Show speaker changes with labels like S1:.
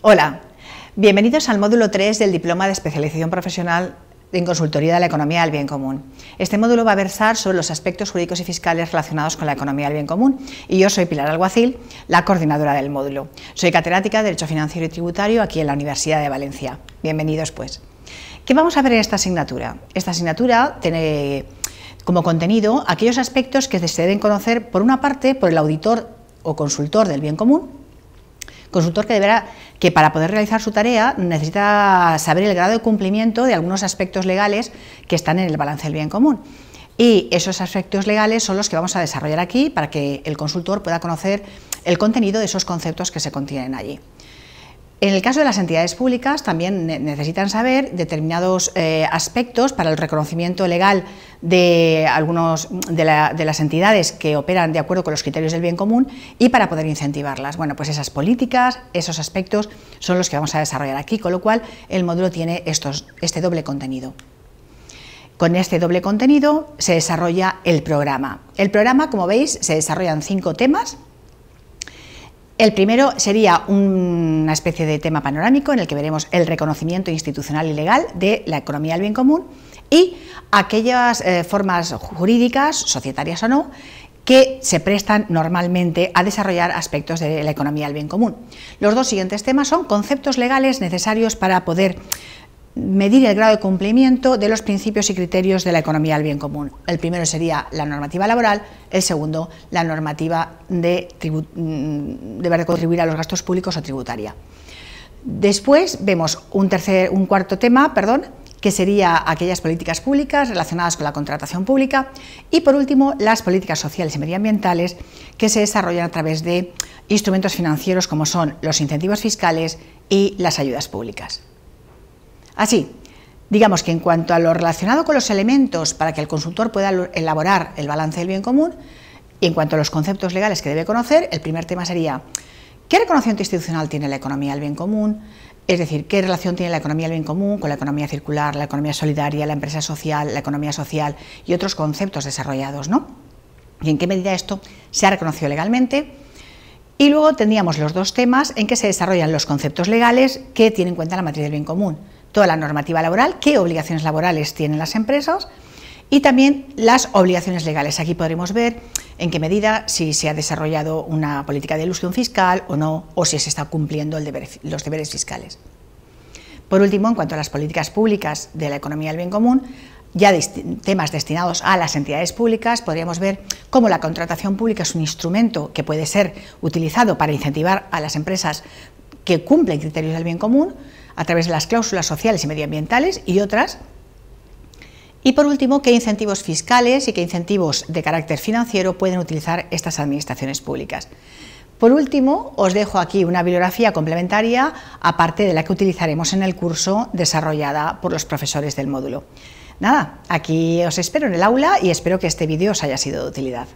S1: Hola, bienvenidos al módulo 3 del Diploma de Especialización Profesional en Consultoría de la Economía del Bien Común. Este módulo va a versar sobre los aspectos jurídicos y fiscales relacionados con la economía del bien común y yo soy Pilar Alguacil, la coordinadora del módulo. Soy catedrática de Derecho Financiero y Tributario aquí en la Universidad de Valencia. Bienvenidos pues. ¿Qué vamos a ver en esta asignatura? Esta asignatura tiene como contenido aquellos aspectos que se deben conocer por una parte por el auditor o consultor del bien común Consultor que deberá, que para poder realizar su tarea necesita saber el grado de cumplimiento de algunos aspectos legales que están en el balance del bien común. Y esos aspectos legales son los que vamos a desarrollar aquí para que el consultor pueda conocer el contenido de esos conceptos que se contienen allí. En el caso de las entidades públicas también necesitan saber determinados eh, aspectos para el reconocimiento legal de algunos de, las entidades que operan de acuerdo con los criterios del bien común y para poder incentivarlas. Bueno, pues esas políticas, esos aspectos son los que vamos a desarrollar aquí, con lo cual el módulo tiene este doble contenido. Con este doble contenido se desarrolla el programa. El programa, como veis, se desarrollan cinco temas. El primero sería un una especie de tema panorámico en el que veremos el reconocimiento institucional y legal de la economía del bien común y aquellas eh, formas jurídicas, societarias o no, que se prestan normalmente a desarrollar aspectos de la economía del bien común. Los dos siguientes temas son conceptos legales necesarios para poder medir el grado de cumplimiento de los principios y criterios de la economía del bien común. El primero sería la normativa laboral, el segundo la normativa de mm, deber de contribuir a los gastos públicos o tributaria. Después vemos un, un cuarto tema, perdón, que sería aquellas políticas públicas relacionadas con la contratación pública y por último las políticas sociales y medioambientales que se desarrollan a través de instrumentos financieros como son los incentivos fiscales y las ayudas públicas. Así, digamos que en cuanto a lo relacionado con los elementos para que el consultor pueda elaborar el balance del bien común, y en cuanto a los conceptos legales que debe conocer, el primer tema sería ¿Qué reconocimiento institucional tiene la economía del bien común? Es decir, ¿qué relación tiene la economía del bien común con la economía circular, la economía solidaria, la empresa social, la economía social y otros conceptos desarrollados? ¿no? ¿Y en qué medida esto se ha reconocido legalmente? Y luego tendríamos los dos temas en que se desarrollan los conceptos legales que tienen en cuenta la matriz del bien común a la normativa laboral, qué obligaciones laborales tienen las empresas y también las obligaciones legales. Aquí podremos ver en qué medida si se ha desarrollado una política de ilusión fiscal o no, o si se está cumpliendo el los deberes fiscales. Por último, en cuanto a las políticas públicas de la economía del bien común, ya temas destinados a las entidades públicas, podríamos ver cómo la contratación pública es un instrumento que puede ser utilizado para incentivar a las empresas que cumplen criterios del bien común, a través de las cláusulas sociales y medioambientales y otras. Y por último, qué incentivos fiscales y qué incentivos de carácter financiero pueden utilizar estas administraciones públicas. Por último, os dejo aquí una bibliografía complementaria, aparte de la que utilizaremos en el curso desarrollada por los profesores del módulo. Nada, aquí os espero en el aula y espero que este vídeo os haya sido de utilidad.